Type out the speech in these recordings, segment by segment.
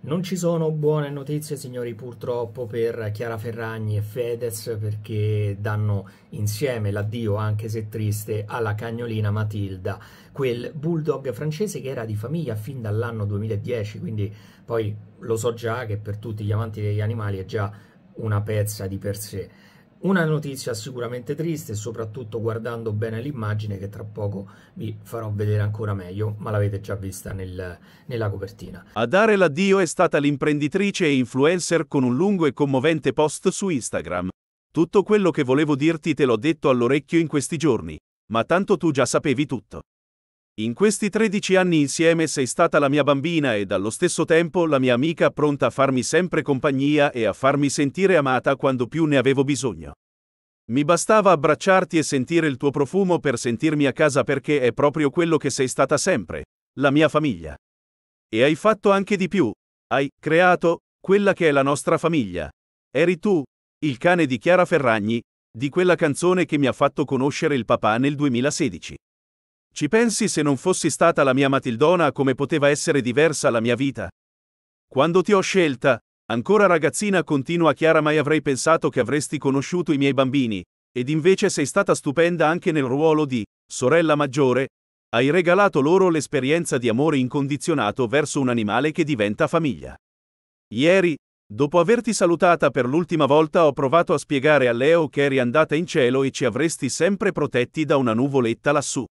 Non ci sono buone notizie, signori, purtroppo per Chiara Ferragni e Fedez perché danno insieme l'addio, anche se triste, alla cagnolina Matilda, quel bulldog francese che era di famiglia fin dall'anno 2010, quindi poi lo so già che per tutti gli amanti degli animali è già una pezza di per sé. Una notizia sicuramente triste, soprattutto guardando bene l'immagine che tra poco vi farò vedere ancora meglio, ma l'avete già vista nel, nella copertina. A dare l'addio è stata l'imprenditrice e influencer con un lungo e commovente post su Instagram. Tutto quello che volevo dirti te l'ho detto all'orecchio in questi giorni, ma tanto tu già sapevi tutto. In questi 13 anni insieme sei stata la mia bambina e allo stesso tempo la mia amica pronta a farmi sempre compagnia e a farmi sentire amata quando più ne avevo bisogno. Mi bastava abbracciarti e sentire il tuo profumo per sentirmi a casa perché è proprio quello che sei stata sempre, la mia famiglia. E hai fatto anche di più, hai creato quella che è la nostra famiglia. Eri tu, il cane di Chiara Ferragni, di quella canzone che mi ha fatto conoscere il papà nel 2016. Ci pensi se non fossi stata la mia Matildona come poteva essere diversa la mia vita? Quando ti ho scelta, ancora ragazzina continua Chiara mai avrei pensato che avresti conosciuto i miei bambini, ed invece sei stata stupenda anche nel ruolo di sorella maggiore, hai regalato loro l'esperienza di amore incondizionato verso un animale che diventa famiglia. Ieri, dopo averti salutata per l'ultima volta, ho provato a spiegare a Leo che eri andata in cielo e ci avresti sempre protetti da una nuvoletta lassù.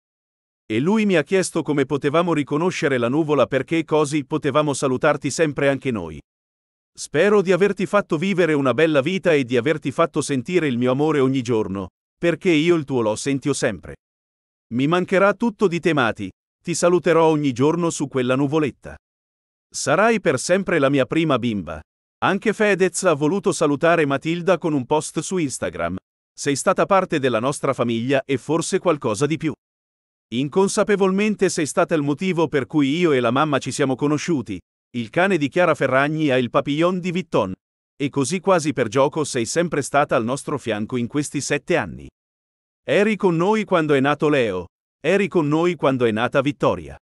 E lui mi ha chiesto come potevamo riconoscere la nuvola perché così potevamo salutarti sempre anche noi. Spero di averti fatto vivere una bella vita e di averti fatto sentire il mio amore ogni giorno, perché io il tuo lo sentio sempre. Mi mancherà tutto di temati, ti saluterò ogni giorno su quella nuvoletta. Sarai per sempre la mia prima bimba. Anche Fedez ha voluto salutare Matilda con un post su Instagram. Sei stata parte della nostra famiglia e forse qualcosa di più. Inconsapevolmente sei stata il motivo per cui io e la mamma ci siamo conosciuti. Il cane di Chiara Ferragni ha il papillon di Vitton. E così quasi per gioco sei sempre stata al nostro fianco in questi sette anni. Eri con noi quando è nato Leo. Eri con noi quando è nata Vittoria.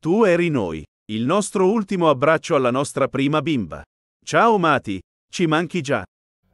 Tu eri noi, il nostro ultimo abbraccio alla nostra prima bimba. Ciao Mati, ci manchi già.